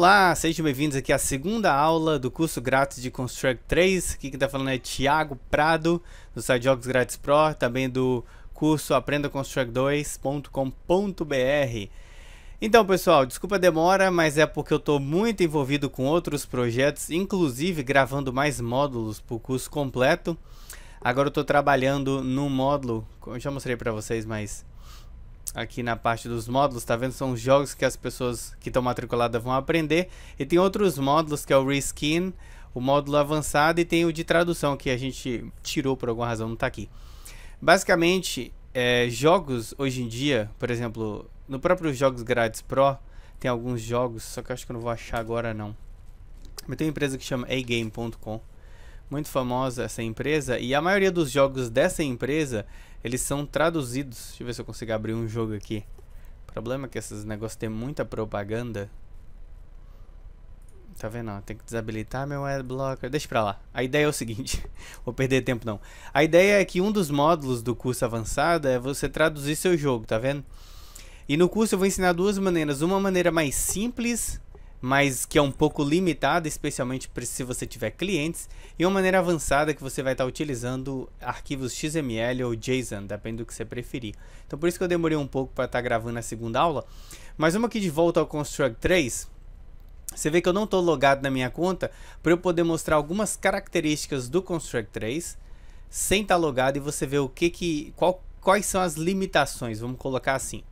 Olá, sejam bem-vindos aqui à segunda aula do curso grátis de Construct 3. Aqui quem está falando é Thiago Prado, do site Jogos Grátis Pro, também do curso aprendaconstruct2.com.br. Então, pessoal, desculpa a demora, mas é porque eu estou muito envolvido com outros projetos, inclusive gravando mais módulos para o curso completo. Agora eu estou trabalhando num módulo, eu já mostrei para vocês, mas aqui na parte dos módulos, tá vendo? São os jogos que as pessoas que estão matriculadas vão aprender. E tem outros módulos, que é o Reskin, o módulo avançado e tem o de tradução, que a gente tirou por alguma razão, não tá aqui. Basicamente, é, jogos hoje em dia, por exemplo, no próprio Jogos Grátis Pro, tem alguns jogos, só que eu acho que eu não vou achar agora não. Mas tem uma empresa que chama agame.com muito famosa essa empresa e a maioria dos jogos dessa empresa eles são traduzidos. Deixa eu ver se eu consigo abrir um jogo aqui. O problema é que esses negócios têm muita propaganda. Tá vendo? Tem que desabilitar meu adblocker. Deixa pra lá. A ideia é o seguinte. vou perder tempo não. A ideia é que um dos módulos do curso avançada é você traduzir seu jogo, tá vendo? E no curso eu vou ensinar duas maneiras. Uma maneira mais simples mas que é um pouco limitada, especialmente se você tiver clientes, e uma maneira avançada que você vai estar tá utilizando arquivos XML ou JSON, depende do que você preferir. Então por isso que eu demorei um pouco para estar tá gravando a segunda aula, mas vamos aqui de volta ao Construct 3. Você vê que eu não estou logado na minha conta para eu poder mostrar algumas características do Construct 3 sem estar tá logado e você ver o que que qual, quais são as limitações, vamos colocar assim.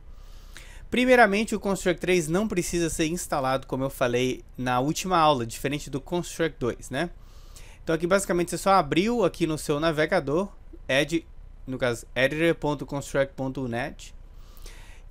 Primeiramente, o Construct 3 não precisa ser instalado, como eu falei na última aula, diferente do Construct 2, né? Então aqui basicamente você só abriu aqui no seu navegador, ed, no caso editor.construct.net,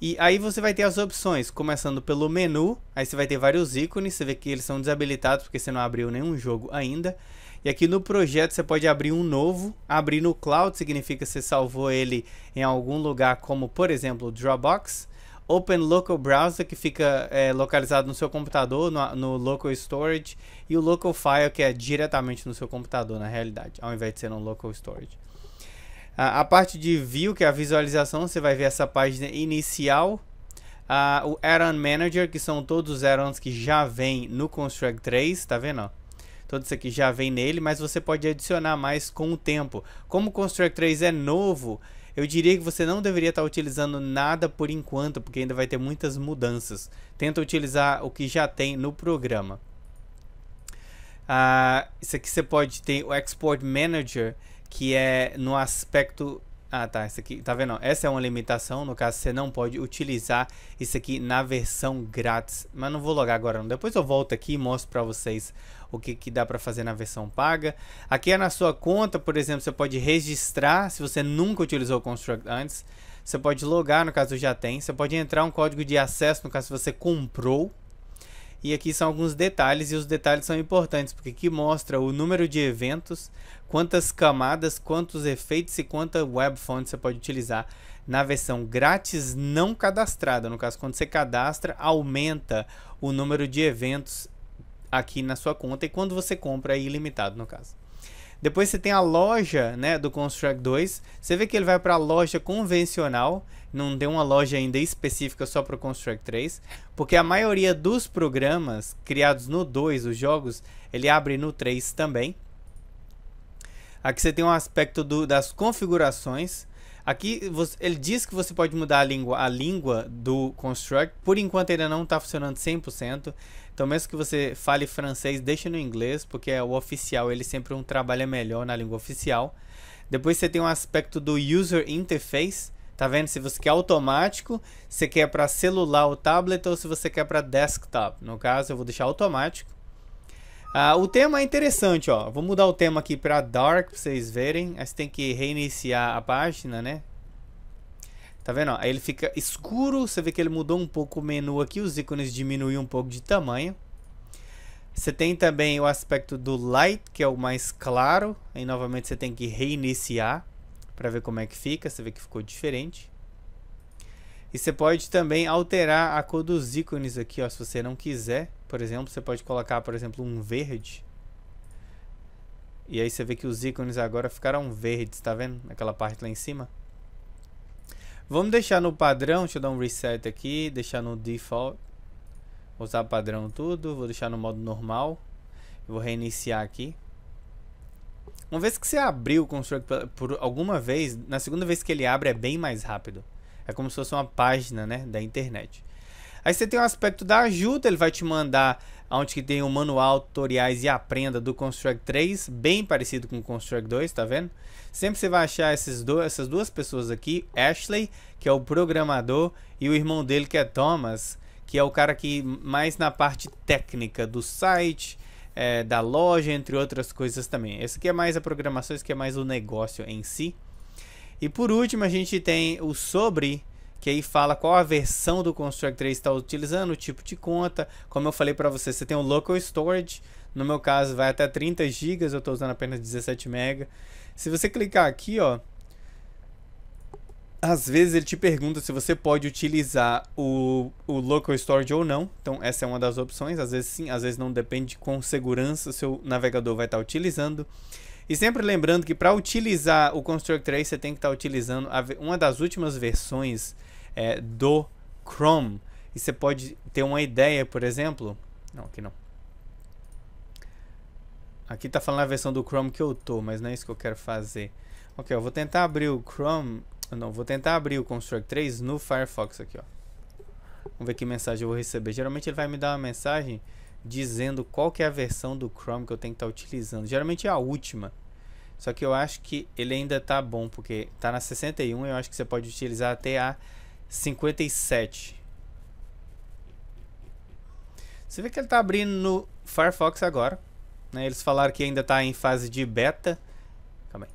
e aí você vai ter as opções, começando pelo menu, aí você vai ter vários ícones, você vê que eles são desabilitados porque você não abriu nenhum jogo ainda. E aqui no projeto você pode abrir um novo, abrir no cloud significa que você salvou ele em algum lugar, como por exemplo o Dropbox, Open Local Browser, que fica é, localizado no seu computador, no, no, Local Storage, e o Local File, que é diretamente no seu computador, na realidade, ao invés de ser no Local Storage. A, a parte de View, que é a visualização, você vai ver essa página inicial. A, o Add-on Manager, que são todos os add-ons que já vem no Construct 3, tá vendo? Ó? Todo isso aqui já vem nele, mas você pode adicionar mais com o tempo. Como o Construct 3 é novo, eu diria que você não deveria estar utilizando nada por enquanto, porque ainda vai ter muitas mudanças. Tenta utilizar o que já tem no programa. Ah, isso aqui você pode ter o Export Manager, que é no aspecto ah, tá. Isso aqui, tá vendo? Essa é uma limitação. No caso, você não pode utilizar isso aqui na versão grátis. Mas não vou logar agora, não. Depois eu volto aqui e mostro para vocês o que, que dá para fazer na versão paga. Aqui é na sua conta, por exemplo, você pode registrar se você nunca utilizou o Construct antes. Você pode logar, no caso já tem. Você pode entrar um código de acesso, no caso você comprou. E aqui são alguns detalhes, e os detalhes são importantes, porque aqui mostra o número de eventos, quantas camadas, quantos efeitos e quanta web font você pode utilizar na versão grátis não cadastrada. No caso, quando você cadastra, aumenta o número de eventos aqui na sua conta e quando você compra é ilimitado no caso. Depois você tem a loja, né, do Construct 2. Você vê que ele vai para a loja convencional, não tem uma loja ainda específica só para o Construct 3, porque a maioria dos programas criados no 2, os jogos, ele abre no 3 também. Aqui você tem um aspecto do, das configurações. Aqui você, ele diz que você pode mudar a língua, a língua do construct. Por enquanto ainda não está funcionando 100%. Então mesmo que você fale francês, deixe no inglês, porque é o oficial, ele sempre um trabalha melhor na língua oficial. Depois você tem um aspecto do user interface. Tá vendo? Se você quer automático, se quer para celular ou tablet ou se você quer para desktop. No caso, eu vou deixar automático. Ah, o tema é interessante, ó. Vou mudar o tema aqui para Dark para vocês verem. Aí você tem que reiniciar a página, né? Tá vendo? Ó? Aí ele fica escuro. Você vê que ele mudou um pouco o menu aqui. Os ícones diminuíram um pouco de tamanho. Você tem também o aspecto do light, que é o mais claro. Aí novamente você tem que reiniciar para ver como é que fica. Você vê que ficou diferente. E você pode também alterar a cor dos ícones aqui, ó, se você não quiser por exemplo, você pode colocar, por exemplo, um verde. E aí você vê que os ícones agora ficaram verdes, tá vendo? Aquela parte lá em cima. Vamos deixar no padrão, deixa eu dar um reset aqui, deixar no default. Vou usar padrão tudo, vou deixar no modo normal. Vou reiniciar aqui. Uma vez que você abriu o Construct por alguma vez, na segunda vez que ele abre é bem mais rápido. É como se fosse uma página né, da internet. Aí você tem o aspecto da ajuda, ele vai te mandar onde que tem o manual, tutoriais e aprenda do Construct 3, bem parecido com o Construct 2, tá vendo? Sempre você vai achar esses dois essas duas pessoas aqui, Ashley, que é o programador, e o irmão dele que é Thomas, que é o cara que mais na parte técnica do site, é, da loja, entre outras coisas também. Esse aqui é mais a programação, esse aqui é mais o negócio em si. E por último a gente tem o sobre, que aí fala qual a versão do constructor está utilizando, o tipo de conta. Como eu falei para você, você tem o local storage, no meu caso vai até 30 GB, eu estou usando apenas 17 MB. Se você clicar aqui, ó, às vezes ele te pergunta se você pode utilizar o, o local storage ou não. Então essa é uma das opções, às vezes sim, às vezes não depende com segurança seu navegador vai estar tá utilizando. E sempre lembrando que para utilizar o Construct 3 você tem que estar tá utilizando uma das últimas versões é, do Chrome. E você pode ter uma ideia, por exemplo. Não, aqui não. Aqui tá falando a versão do Chrome que eu tô, mas não é isso que eu quero fazer. Ok, eu vou tentar abrir o Chrome. Não, vou tentar abrir o Construct 3 no Firefox aqui, ó. Vamos ver que mensagem eu vou receber. Geralmente ele vai me dar uma mensagem dizendo qual que é a versão do Chrome que eu tenho que estar tá utilizando. Geralmente é a última. Só que eu acho que ele ainda tá bom, porque tá na 61, eu acho que você pode utilizar até a 57. Você vê que ele está abrindo no Firefox agora. Né? Eles falaram que ainda está em fase de beta. Calma aí.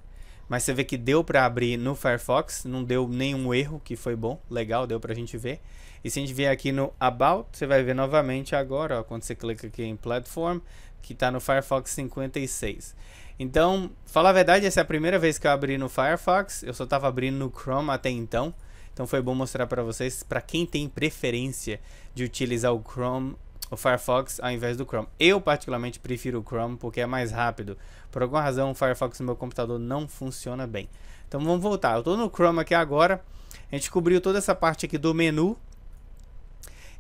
Mas você vê que deu para abrir no Firefox. Não deu nenhum erro, que foi bom. Legal, deu para a gente ver. E se a gente vier aqui no About, você vai ver novamente agora. Ó, quando você clica aqui em Platform, que está no Firefox 56. Então, falar a verdade, essa é a primeira vez que eu abri no Firefox. Eu só estava abrindo no Chrome até então. Então foi bom mostrar para vocês, para quem tem preferência de utilizar o Chrome, o Firefox ao invés do Chrome. Eu particularmente prefiro o Chrome porque é mais rápido. Por alguma razão o Firefox no meu computador não funciona bem. Então vamos voltar. Eu estou no Chrome aqui agora. A gente cobriu toda essa parte aqui do menu,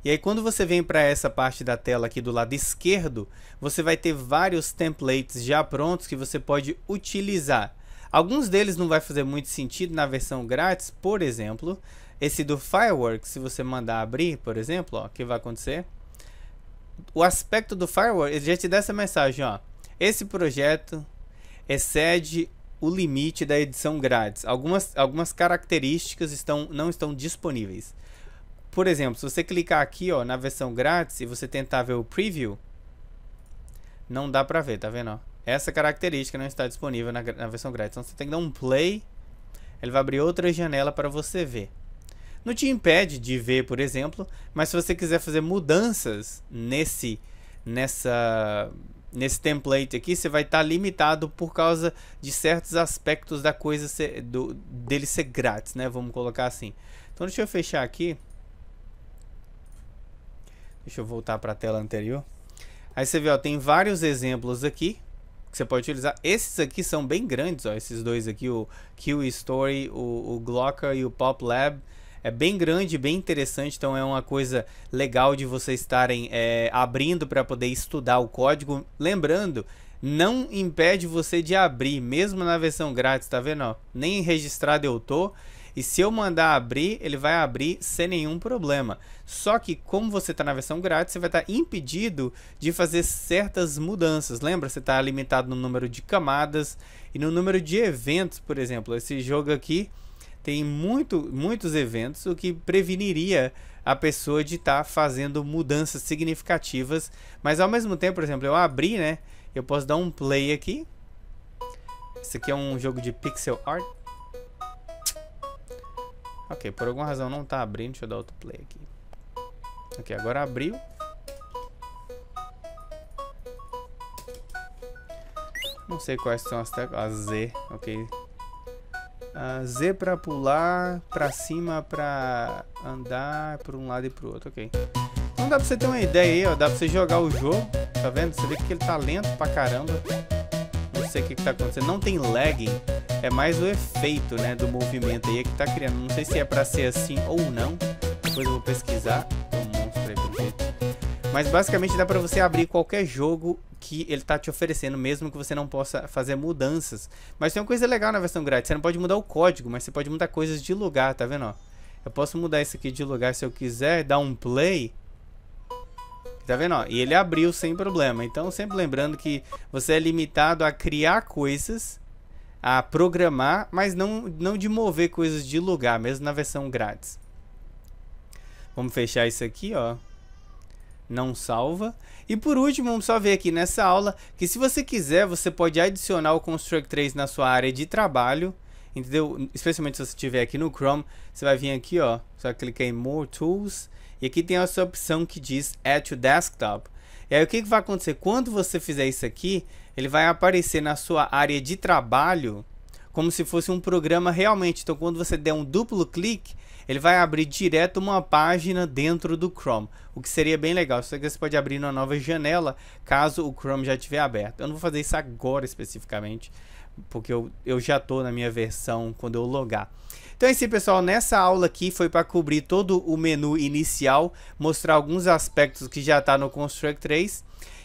e aí quando você vem para essa parte da tela aqui do lado esquerdo, você vai ter vários templates já prontos que você pode utilizar. Alguns deles não vai fazer muito sentido na versão grátis, por exemplo, esse do Fireworks, se você mandar abrir, por exemplo, o que vai acontecer? O aspecto do Fireworks, ele já te dá essa mensagem, ó. Esse projeto excede o limite da edição grátis. Algumas, algumas características estão, não estão disponíveis. Por exemplo, se você clicar aqui ó, na versão grátis e você tentar ver o preview, não dá pra ver, tá vendo? Ó? Essa característica não está disponível na, na versão grátis. Então você tem que dar um play, ele vai abrir outra janela para você ver. Não te impede de ver, por exemplo, mas se você quiser fazer mudanças nesse nessa nesse template aqui, você vai estar tá limitado por causa de certos aspectos da coisa ser, do, dele ser grátis, né? Vamos colocar assim. Então deixa eu fechar aqui. Deixa eu voltar para a tela anterior. Aí você vê, ó, tem vários exemplos aqui que você pode utilizar. Esses aqui são bem grandes, ó, esses dois aqui, o Q Story, o, o Glocker e o Pop Lab. É bem grande, bem interessante, então é uma coisa legal de vocês estarem é, abrindo para poder estudar o código. Lembrando, não impede você de abrir, mesmo na versão grátis, tá vendo? Ó, nem registrado eu tô. E se eu mandar abrir, ele vai abrir sem nenhum problema. Só que como você está na versão grátis, você vai estar tá impedido de fazer certas mudanças. Lembra? Você está limitado no número de camadas e no número de eventos, por exemplo. Esse jogo aqui tem muito, muitos eventos, o que preveniria a pessoa de estar tá fazendo mudanças significativas. Mas ao mesmo tempo, por exemplo, eu abri, né? Eu posso dar um play aqui. Esse aqui é um jogo de pixel art. Ok, por alguma razão não tá abrindo. Deixa eu dar autoplay aqui. Ok, agora abriu. Não sei quais são as teclas. Z, ok. A Z pra pular, pra cima, pra andar, pra um lado e pro outro, ok. Então dá pra você ter uma ideia aí, ó. Dá pra você jogar o jogo, tá vendo? Você vê que ele tá lento pra caramba. Não sei o que, que tá acontecendo. Não tem lag. É mais o efeito, né, do movimento aí que tá criando. Não sei se é pra ser assim ou não. Depois eu vou pesquisar. um monstro aí Mas basicamente dá pra você abrir qualquer jogo que ele tá te oferecendo, mesmo que você não possa fazer mudanças. Mas tem uma coisa legal na versão grátis. Você não pode mudar o código, mas você pode mudar coisas de lugar, tá vendo, ó? Eu posso mudar isso aqui de lugar se eu quiser, dar um play... Tá vendo? Ó? E ele abriu sem problema. Então, sempre lembrando que você é limitado a criar coisas a programar, mas não, não de mover coisas de lugar, mesmo na versão grátis. Vamos fechar isso aqui, ó. Não salva. E por último, vamos só ver aqui nessa aula que se você quiser, você pode adicionar o Construct 3 na sua área de trabalho, entendeu? Especialmente se você estiver aqui no Chrome, você vai vir aqui, ó, só clicar em More Tools e aqui tem essa opção que diz Add to Desktop. E aí o que, que vai acontecer? Quando você fizer isso aqui, ele vai aparecer na sua área de trabalho como se fosse um programa realmente. Então, quando você der um duplo clique, ele vai abrir direto uma página dentro do Chrome, o que seria bem legal. Só que você pode abrir uma nova janela caso o Chrome já estiver aberto. Eu não vou fazer isso agora especificamente, porque eu, eu já estou na minha versão quando eu logar. Então é isso, pessoal. Nessa aula aqui foi para cobrir todo o menu inicial, mostrar alguns aspectos que já está no Construct 3.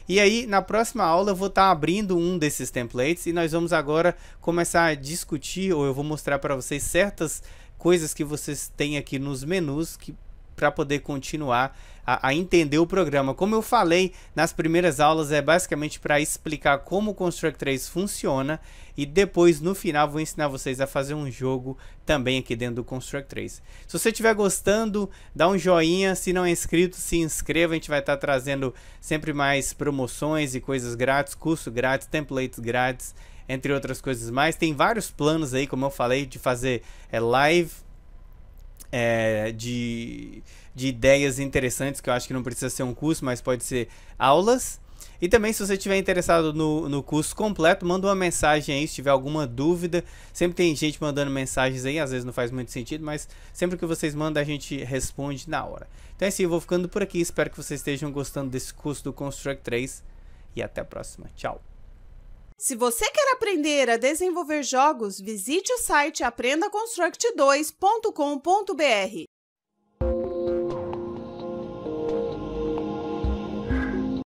E aí, na próxima aula, eu vou estar tá abrindo um desses templates e nós vamos agora começar a discutir, ou eu vou mostrar para vocês certas coisas que vocês têm aqui nos menus que para poder continuar a, a, entender o programa. Como eu falei nas primeiras aulas, é basicamente para explicar como o Construct 3 funciona e depois no final vou ensinar vocês a fazer um jogo também aqui dentro do Construct 3. Se você estiver gostando, dá um joinha, se não é inscrito, se inscreva, a gente vai estar tá trazendo sempre mais promoções e coisas grátis, curso grátis, templates grátis, entre outras coisas mais. Tem vários planos aí, como eu falei, de fazer é, live é, de, de ideias interessantes, que eu acho que não precisa ser um curso, mas pode ser aulas. E também, se você estiver interessado no, no curso completo, manda uma mensagem aí se tiver alguma dúvida. Sempre tem gente mandando mensagens aí, às vezes não faz muito sentido, mas sempre que vocês mandam, a gente responde na hora. Então é assim, eu vou ficando por aqui. Espero que vocês estejam gostando desse curso do Construct 3 e até a próxima. Tchau! Se você quer aprender a desenvolver jogos, visite o site aprendaconstruct2.com.br.